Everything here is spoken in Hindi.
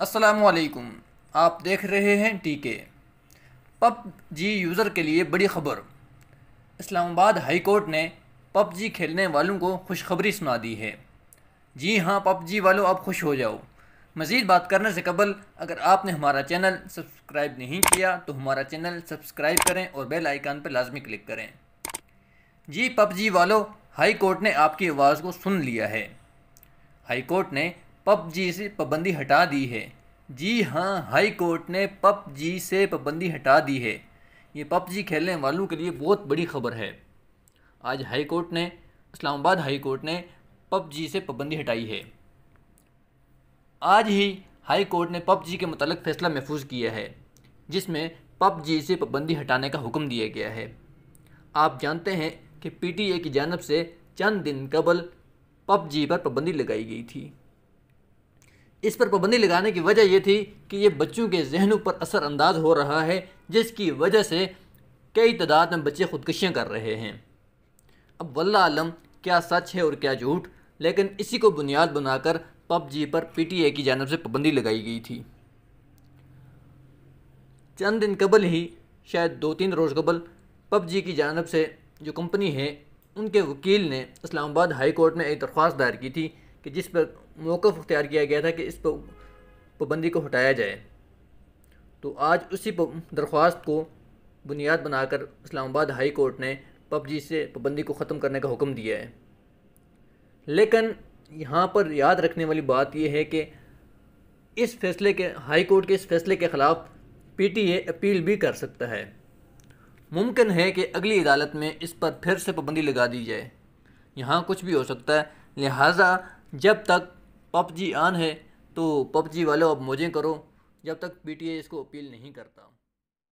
असलकुम आप देख रहे हैं टी के जी यूज़र के लिए बड़ी खबर इस्लामाबाद हाई कोर्ट ने पबजी खेलने वालों को खुशखबरी सुना दी है जी हाँ पब जी वालों आप खुश हो जाओ मज़ीद बात करने से कबल अगर आपने हमारा चैनल सब्सक्राइब नहीं किया तो हमारा चैनल सब्सक्राइब करें और बेल आइकान पर लाजमी क्लिक करें जी पब जी वालों हाई कोर्ट ने आपकी आवाज़ को सुन लिया है हाई कोर्ट ने पबजी से पाबंदी हटा दी है जी हाँ हाई कोर्ट ने पबजी से पाबंदी हटा दी है ये पबजी खेलने वालों के लिए बहुत बड़ी खबर है आज हाई कोर्ट ने इस्लामाबाद हाई कोर्ट ने पबजी से पाबंदी हटाई है आज ही हाई कोर्ट ने पबजी के मतलब फैसला महफूज किया है जिसमें पबजी से पाबंदी हटाने का हुक्म दिया गया है आप जानते हैं कि पीटीए की जानब से चंद दिन कबल पबजी पर पाबंदी लगाई गई थी इस पर पाबंदी लगाने की वजह यह थी कि ये बच्चों के जहनों पर असरअंदाज हो रहा है जिसकी वजह से कई तादाद में बच्चे खुदकशियाँ कर रहे हैं अब वल्ला आलम क्या सच है और क्या झूठ लेकिन इसी को बुनियाद बनाकर पबजी पर पीटीए की जानब से पाबंदी लगाई गई थी चंद दिन कबल ही शायद दो तीन रोज़ कबल पबजी की जानब से जो कंपनी है उनके वकील ने इस्लामाबाद हाई कोर्ट में एक दरख्वास्त दायर की थी कि जिस पर मौक़ अख्तियार किया गया था कि इस पर पाबंदी को हटाया जाए तो आज उसी दरख्वास्त को बुनियाद बनाकर इस्लामाबाद हाई कोर्ट ने पबजी से पाबंदी को ख़त्म करने का हुक्म दिया है लेकिन यहाँ पर याद रखने वाली बात यह है कि इस फैसले के हाई कोर्ट के इस फैसले के ख़िलाफ़ पीटीए अपील भी कर सकता है मुमकिन है कि अगली अदालत में इस पर फिर से पाबंदी लगा दी जाए यहाँ कुछ भी हो सकता है लिहाजा जब तक पबजी ऑन है तो पबजी वालों अब मौजें करो जब तक पी टी आई इसको अपील नहीं करता